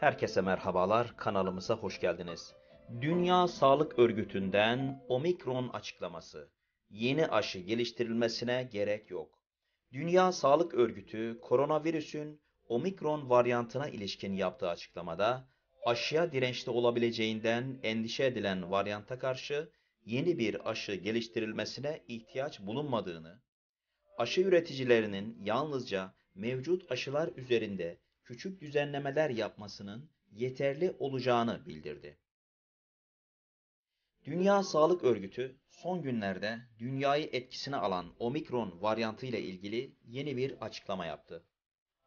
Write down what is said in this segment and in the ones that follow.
Herkese merhabalar, kanalımıza hoş geldiniz. Dünya Sağlık Örgütü'nden omikron açıklaması. Yeni aşı geliştirilmesine gerek yok. Dünya Sağlık Örgütü koronavirüsün omikron varyantına ilişkin yaptığı açıklamada aşıya dirençli olabileceğinden endişe edilen varyanta karşı yeni bir aşı geliştirilmesine ihtiyaç bulunmadığını, aşı üreticilerinin yalnızca mevcut aşılar üzerinde küçük düzenlemeler yapmasının yeterli olacağını bildirdi. Dünya Sağlık Örgütü son günlerde dünyayı etkisine alan omikron varyantı ile ilgili yeni bir açıklama yaptı.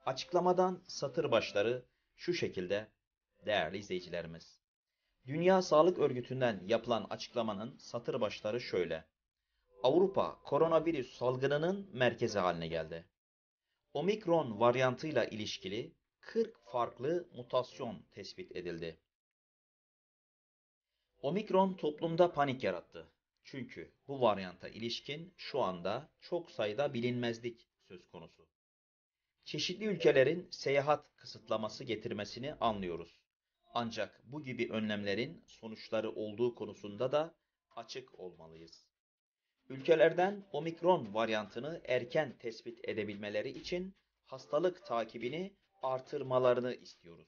Açıklamadan satır başları şu şekilde değerli izleyicilerimiz. Dünya Sağlık Örgütü'nden yapılan açıklamanın satır başları şöyle. Avrupa koronavirüs salgınının merkezi haline geldi. Omikron varyantıyla ilişkili 40 farklı mutasyon tespit edildi. Omikron toplumda panik yarattı. Çünkü bu varyanta ilişkin şu anda çok sayıda bilinmezlik söz konusu. Çeşitli ülkelerin seyahat kısıtlaması getirmesini anlıyoruz. Ancak bu gibi önlemlerin sonuçları olduğu konusunda da açık olmalıyız. Ülkelerden omikron varyantını erken tespit edebilmeleri için hastalık takibini artırmalarını istiyoruz.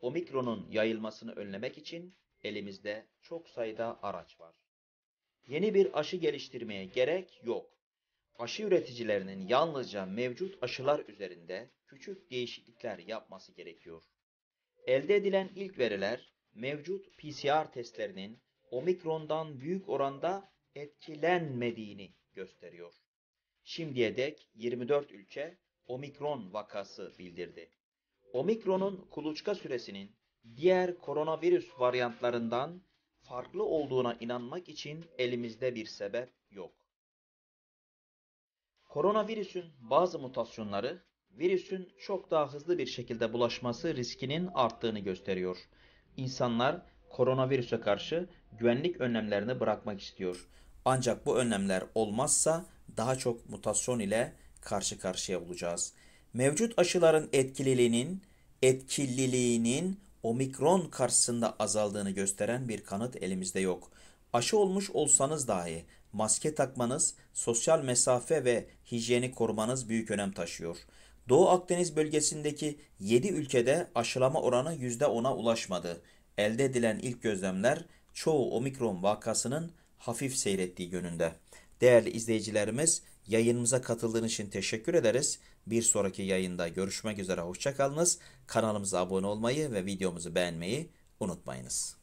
Omikron'un yayılmasını önlemek için elimizde çok sayıda araç var. Yeni bir aşı geliştirmeye gerek yok. Aşı üreticilerinin yalnızca mevcut aşılar üzerinde küçük değişiklikler yapması gerekiyor. Elde edilen ilk veriler mevcut PCR testlerinin omikrondan büyük oranda etkilenmediğini gösteriyor. Şimdiye dek 24 ülke omikron vakası bildirdi. Omikron'un kuluçka süresinin diğer koronavirüs varyantlarından farklı olduğuna inanmak için elimizde bir sebep yok. Koronavirüsün bazı mutasyonları virüsün çok daha hızlı bir şekilde bulaşması riskinin arttığını gösteriyor. İnsanlar koronavirüse karşı güvenlik önlemlerini bırakmak istiyor. Ancak bu önlemler olmazsa daha çok mutasyon ile karşı karşıya olacağız. Mevcut aşıların etkililiğinin etkililiğinin omikron karşısında azaldığını gösteren bir kanıt elimizde yok. Aşı olmuş olsanız dahi maske takmanız, sosyal mesafe ve hijyeni korumanız büyük önem taşıyor. Doğu Akdeniz bölgesindeki 7 ülkede aşılama oranı %10'a ulaşmadı. Elde edilen ilk gözlemler çoğu omikron vakasının hafif seyrettiği yönünde. Değerli izleyicilerimiz Yayınımıza katıldığınız için teşekkür ederiz. Bir sonraki yayında görüşmek üzere hoşçakalınız. Kanalımıza abone olmayı ve videomuzu beğenmeyi unutmayınız.